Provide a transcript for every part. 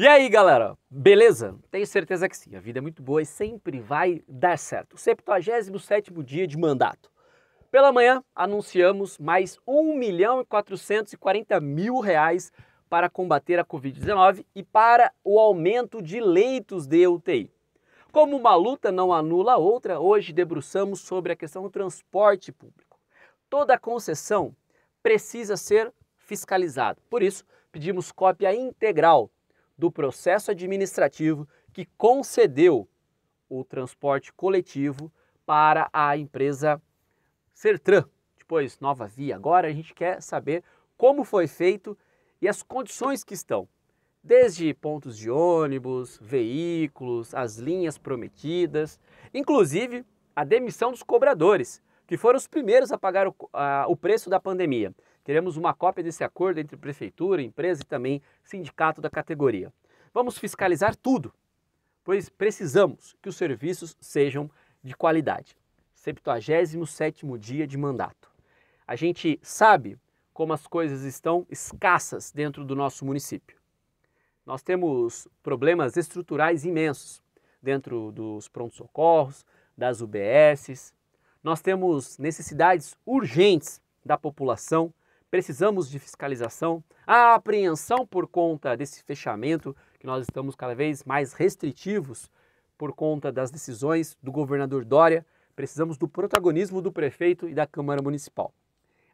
E aí, galera? Beleza? Tenho certeza que sim. A vida é muito boa e sempre vai dar certo. 77º dia de mandato. Pela manhã, anunciamos mais 1 milhão e 440 mil reais para combater a Covid-19 e para o aumento de leitos de UTI. Como uma luta não anula a outra, hoje debruçamos sobre a questão do transporte público. Toda concessão precisa ser fiscalizada. Por isso, pedimos cópia integral do processo administrativo que concedeu o transporte coletivo para a empresa Sertran. Depois, Nova Via. Agora a gente quer saber como foi feito e as condições que estão. Desde pontos de ônibus, veículos, as linhas prometidas, inclusive a demissão dos cobradores, que foram os primeiros a pagar o, a, o preço da pandemia. Teremos uma cópia desse acordo entre prefeitura, empresa e também sindicato da categoria. Vamos fiscalizar tudo, pois precisamos que os serviços sejam de qualidade. 77º dia de mandato. A gente sabe como as coisas estão escassas dentro do nosso município. Nós temos problemas estruturais imensos dentro dos prontos-socorros, das UBSs. Nós temos necessidades urgentes da população precisamos de fiscalização, a apreensão por conta desse fechamento, que nós estamos cada vez mais restritivos por conta das decisões do governador Dória, precisamos do protagonismo do prefeito e da Câmara Municipal.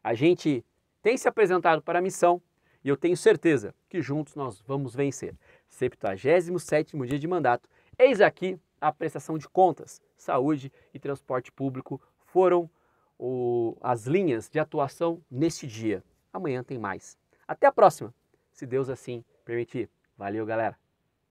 A gente tem se apresentado para a missão e eu tenho certeza que juntos nós vamos vencer. 77º dia de mandato. Eis aqui a prestação de contas, saúde e transporte público foram o, as linhas de atuação neste dia. Amanhã tem mais. Até a próxima, se Deus assim permitir. Valeu, galera!